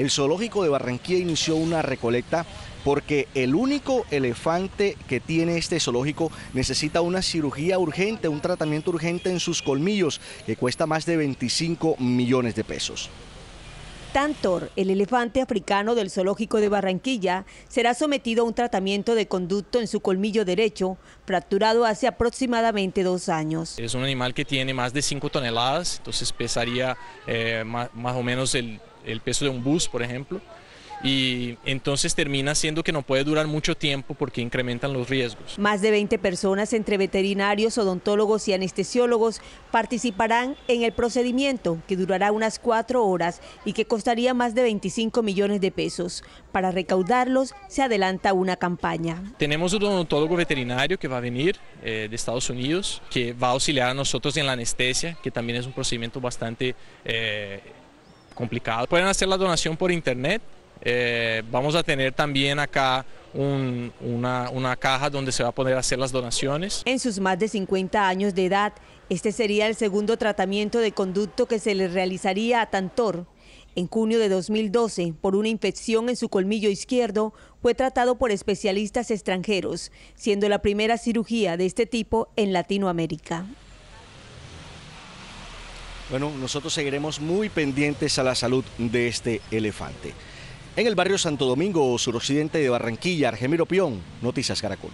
El zoológico de Barranquilla inició una recolecta porque el único elefante que tiene este zoológico necesita una cirugía urgente, un tratamiento urgente en sus colmillos, que cuesta más de 25 millones de pesos. Tantor, el elefante africano del zoológico de Barranquilla, será sometido a un tratamiento de conducto en su colmillo derecho, fracturado hace aproximadamente dos años. Es un animal que tiene más de 5 toneladas, entonces pesaría eh, más o menos el el peso de un bus, por ejemplo, y entonces termina siendo que no puede durar mucho tiempo porque incrementan los riesgos. Más de 20 personas entre veterinarios, odontólogos y anestesiólogos participarán en el procedimiento que durará unas cuatro horas y que costaría más de 25 millones de pesos. Para recaudarlos se adelanta una campaña. Tenemos un odontólogo veterinario que va a venir eh, de Estados Unidos, que va a auxiliar a nosotros en la anestesia, que también es un procedimiento bastante... Eh, complicado. Pueden hacer la donación por internet. Eh, vamos a tener también acá una, una caja donde se va a poder hacer las donaciones. En sus más de 50 años de edad, este sería el segundo tratamiento de conducto que se le realizaría a Tantor. En junio de 2012, por una infección en su colmillo izquierdo, fue tratado por especialistas extranjeros, siendo la primera cirugía de este tipo en Latinoamérica. Bueno, nosotros seguiremos muy pendientes a la salud de este elefante. En el barrio Santo Domingo, suroccidente de Barranquilla, Argemiro Pion, Noticias Caracol.